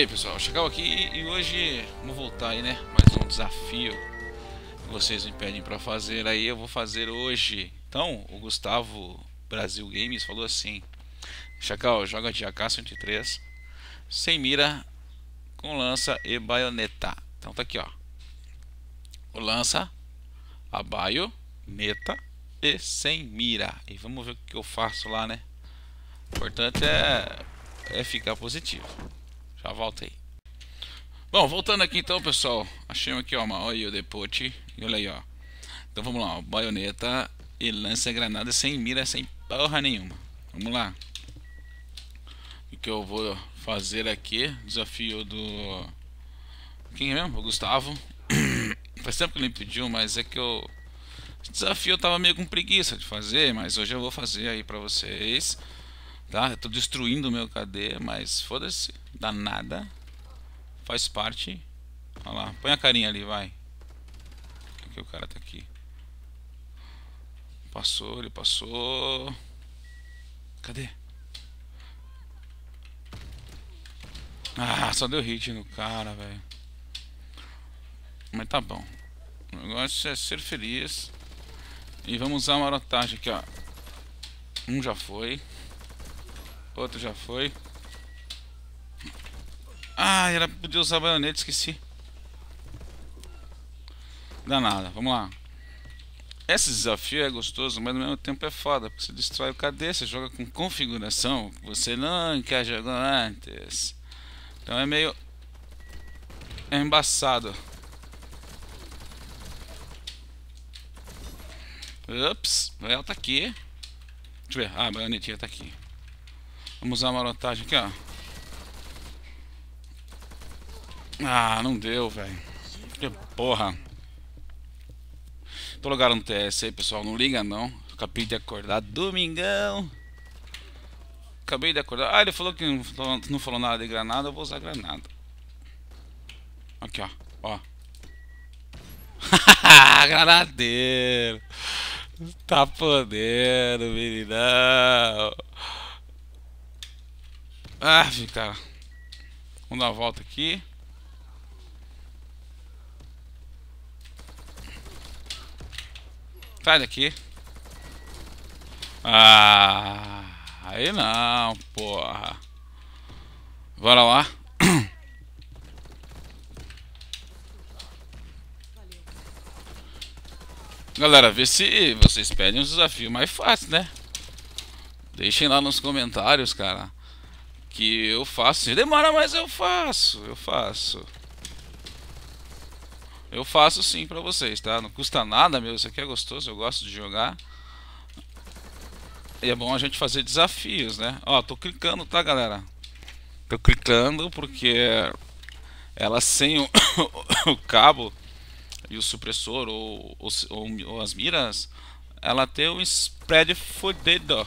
aí, pessoal. Chegou aqui e hoje vamos voltar aí, né? Mais um desafio que vocês me pedem para fazer aí. Eu vou fazer hoje. Então, o Gustavo Brasil Games falou assim: Chacal, joga de AK-103 sem mira, com lança e baioneta. Então tá aqui, ó. O lança, a baioneta e sem mira. E vamos ver o que eu faço lá, né? O importante é, é ficar positivo. Já volto aí. Bom, voltando aqui então, pessoal. achei aqui, ó, uma, olha aí o e Olha aí, ó. Então vamos lá, ó, baioneta e lança-granada sem mira, sem porra nenhuma. Vamos lá. O que eu vou fazer aqui? Desafio do... Quem é mesmo? O Gustavo. Faz tempo que ele me pediu, mas é que eu... Esse desafio eu tava meio com preguiça de fazer, mas hoje eu vou fazer aí pra vocês. Tá? Eu tô destruindo o meu KD, mas foda-se, dá nada. Faz parte. Olha lá, põe a carinha ali, vai. Aqui o cara tá aqui. Passou, ele passou. Cadê? Ah, só deu hit no cara, velho. Mas tá bom. O negócio é ser feliz. E vamos usar uma rotagem aqui, ó. Um já foi. Outro já foi. Ah, era podia usar a baioneta, esqueci. Danada, vamos lá. Esse desafio é gostoso, mas ao mesmo tempo é foda, porque você destrói o KD, você joga com configuração, você não quer jogar antes. Então é meio é embaçado. Ups, ela tá aqui. Deixa eu ver. Ah, a baionetinha tá aqui. Vamos usar a marotagem aqui, ó. Ah, não deu, velho. Que porra. Tô lugar no TS aí, pessoal. Não liga, não. Acabei de acordar. Domingão. Acabei de acordar. Ah, ele falou que não falou, não falou nada de granada. Eu vou usar granada. Aqui, ó. Ó. Granadeiro. Tá podendo, meninão. Ah, cara. Vamos dar uma volta aqui. Sai daqui. Ah, aí não, porra. Bora lá. Galera, vê se vocês pedem um desafio mais fácil, né? Deixem lá nos comentários, cara que eu faço. Demora, mas eu faço, eu faço. Eu faço sim pra vocês, tá? Não custa nada, meu. Isso aqui é gostoso, eu gosto de jogar. E é bom a gente fazer desafios, né? Ó, tô clicando, tá, galera? Tô clicando porque ela sem o, o cabo e o supressor ou, ou, ou as miras, ela tem um spread fodido.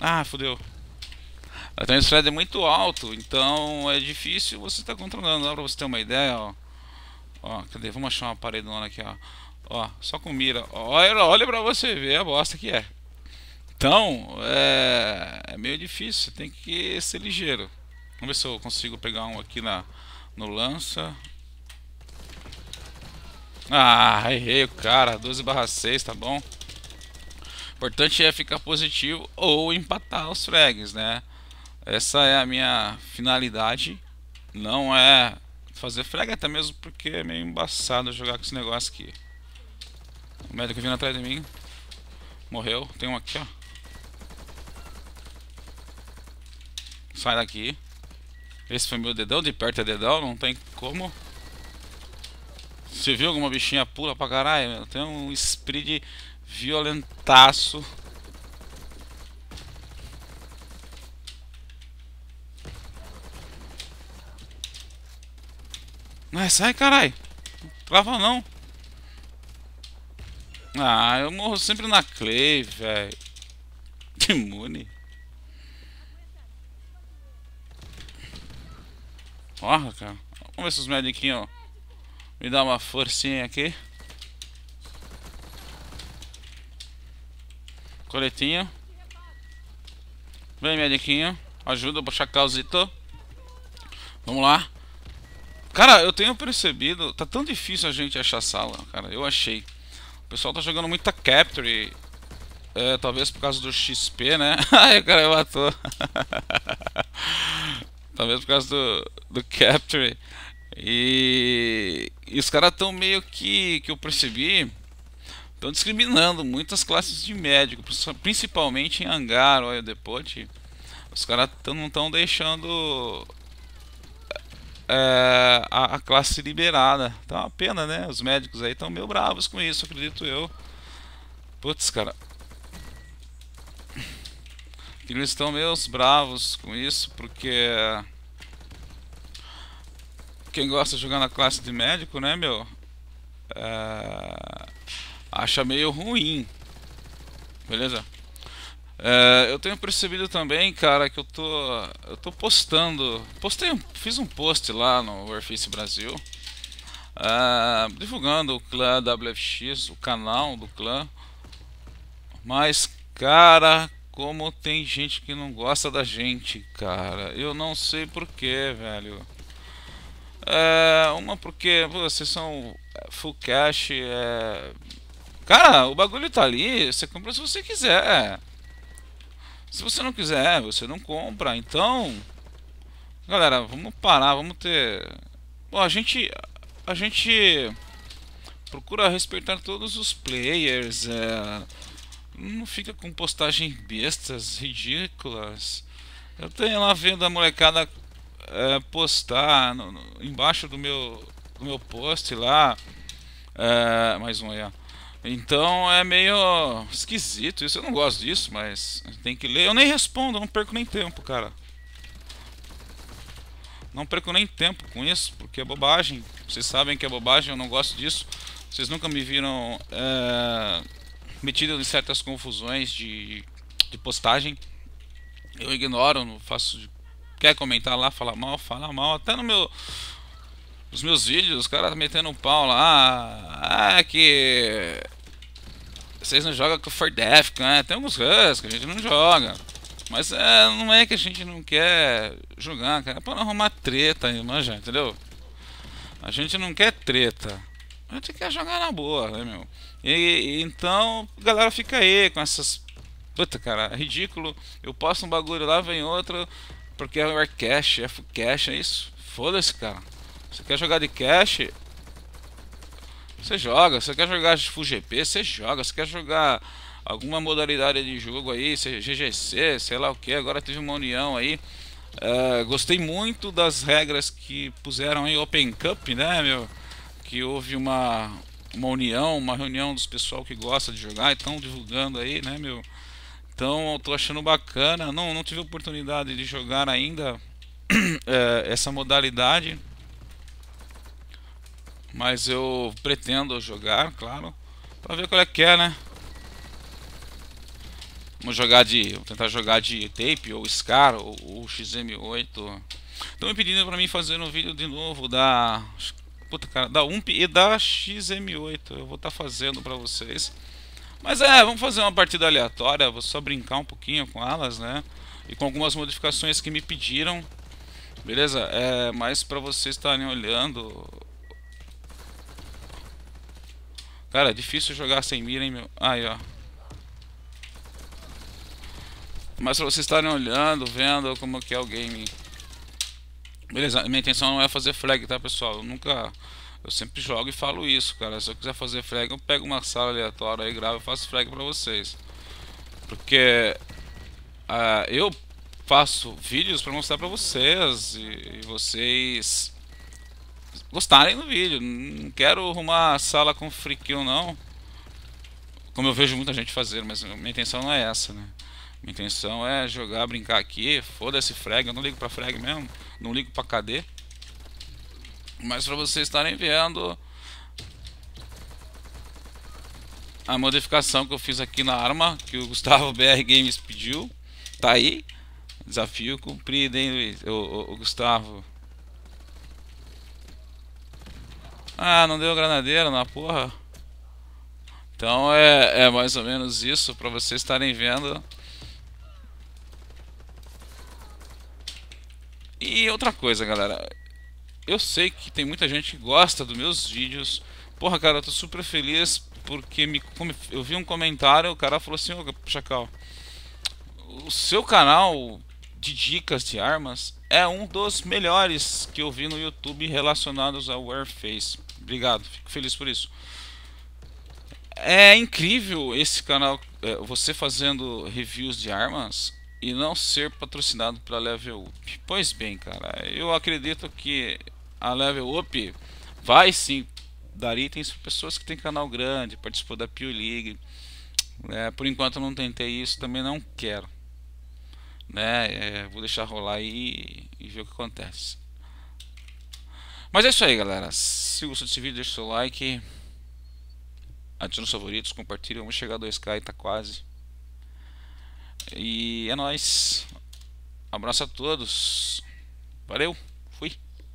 Ah, fodeu. Então o thread é muito alto, então é difícil você estar tá controlando. Dá pra você ter uma ideia, ó. Ó, cadê? Vamos achar uma paredona aqui, ó. Ó, só com mira. Olha, olha pra você ver a bosta que é. Então, é, é meio difícil, tem que ser ligeiro. Vamos ver se eu consigo pegar um aqui na, no lança. Ah, errei o cara. 12 barra 6, tá bom? importante é ficar positivo ou empatar os frags, né? Essa é a minha finalidade. Não é fazer frega até mesmo porque é meio embaçado jogar com esse negócio aqui. O médico vindo atrás de mim. Morreu. Tem um aqui, ó. Sai daqui. Esse foi meu dedão, de perto é dedão, não tem como. Você viu alguma bichinha pula pra caralho? Tem um sprint violentaço. Ai, sai, carai. Trava não. Ah, eu morro sempre na Clay, velho. Que imune. Porra, cara. Vamos ver se os mediquinhos me dá uma forcinha aqui. Coletinho. Vem, mediquinho. Ajuda a puxar causito. Vamos lá. Cara, eu tenho percebido, tá tão difícil a gente achar sala, cara, eu achei. O pessoal tá jogando muita Capture, é, talvez por causa do XP, né? Ai, o cara matou. talvez por causa do, do Capture. E, e os caras tão meio que, que eu percebi, estão discriminando muitas classes de médico, principalmente em hangar, olha, depois, os caras não estão deixando é, a, a, classe liberada. Tá uma pena, né? Os médicos aí estão meio bravos com isso, acredito eu. Putz, cara. Eles estão meio bravos com isso, porque... Quem gosta de jogar na classe de médico, né, meu? É, acha meio ruim. Beleza? É, eu tenho percebido também, cara, que eu tô, eu tô postando. Postei, fiz um post lá no Warface Brasil, É, divulgando o clã WFX, o canal do clã. Mas, cara, como tem gente que não gosta da gente, cara. Eu não sei porquê, velho. É, uma porque pô, vocês são é, full cash. É... Cara, o bagulho tá ali, você compra se você quiser. Se você não quiser, você não compra. Então, galera, vamos parar, vamos ter... Bom, a gente... A gente procura respeitar todos os players, é... não fica com postagens bestas, ridículas. Eu tenho lá vendo a molecada é, postar no, no, embaixo do meu, do meu post lá, é, mais um aí, ó. Então é meio esquisito isso. Eu não gosto disso, mas tem que ler. Eu nem respondo, eu não perco nem tempo, cara. Não perco nem tempo com isso, porque é bobagem. Vocês sabem que é bobagem, eu não gosto disso. Vocês nunca me viram é, metido em certas confusões de, de postagem. Eu ignoro, não faço. Quer comentar lá, falar mal, falar mal. Até no meu os meus vídeos, os caras metendo um pau lá. Ah, é que vocês não jogam com o Fordeath, né? Tem alguns runs que a gente não joga. Mas é, não é que a gente não quer jogar, cara. É pra não arrumar treta aí, manja, entendeu? A gente não quer treta. A gente quer jogar na boa, né, meu? E, e então, a galera fica aí com essas. Puta, cara, é ridículo. Eu posto um bagulho lá, vem outro. Porque é cash, é cash, é isso. Foda-se, cara. Você quer jogar de cash? Você joga, você quer jogar FUGP, você joga, você quer jogar alguma modalidade de jogo aí, GGC, sei lá o que, agora teve uma união aí. Uh, gostei muito das regras que puseram em Open Cup, né, meu? Que houve uma, uma união, uma reunião dos pessoal que gosta de jogar e estão divulgando aí, né, meu? Então, eu tô achando bacana. Não, não tive oportunidade de jogar ainda uh, essa modalidade mas eu pretendo jogar, claro. Pra ver qual é que é, né? Vamos jogar de. Vou tentar jogar de tape ou Scar ou, ou XM8. Estão me pedindo pra mim fazer um vídeo de novo da. Puta cara, da UMP e da XM8. Eu vou estar tá fazendo pra vocês. Mas é, vamos fazer uma partida aleatória. Vou só brincar um pouquinho com elas, né? E com algumas modificações que me pediram. Beleza? É, mas pra vocês estarem olhando Cara, é difícil jogar sem mira, hein, meu. Aí, ó. Mas pra vocês estarem olhando, vendo como que é o game. Beleza, minha intenção não é fazer frag, tá, pessoal? Eu nunca... Eu sempre jogo e falo isso, cara. Se eu quiser fazer frag, eu pego uma sala aleatória e gravo e faço frag pra vocês. Porque... Uh, eu faço vídeos pra mostrar pra vocês e, e vocês gostarem do vídeo. Não quero arrumar sala com friquinho não. Como eu vejo muita gente fazer, mas minha intenção não é essa, né? Minha intenção é jogar, brincar aqui, foda-se frag, eu não ligo pra frag mesmo, não ligo pra KD. Mas pra vocês estarem vendo a modificação que eu fiz aqui na arma, que o Gustavo BR Games pediu, tá aí. Desafio cumprido, hein, Luiz? O, o, o Gustavo. Ah, não deu granadeira na porra. Então é, é mais ou menos isso para vocês estarem vendo. E outra coisa, galera. Eu sei que tem muita gente que gosta dos meus vídeos. Porra, cara, eu tô super feliz porque me, eu vi um comentário o cara falou assim, ô oh, Chacal, o seu canal de dicas de armas é um dos melhores que eu vi no YouTube relacionados ao Warface. Obrigado, fico feliz por isso. É incrível esse canal, é, você fazendo reviews de armas e não ser patrocinado pela Level Up. Pois bem, cara, eu acredito que a Level Up vai sim dar itens para pessoas que têm canal grande, participou da Pew League. É, por enquanto não tentei isso, também não quero. Né? É, vou deixar rolar e, e ver o que acontece. Mas é isso aí, galera. Se gostou desse vídeo, deixa o seu like. adiciona os favoritos, compartilhe. Vamos chegar a 2K e tá quase. E é nóis. Abraço a todos. Valeu!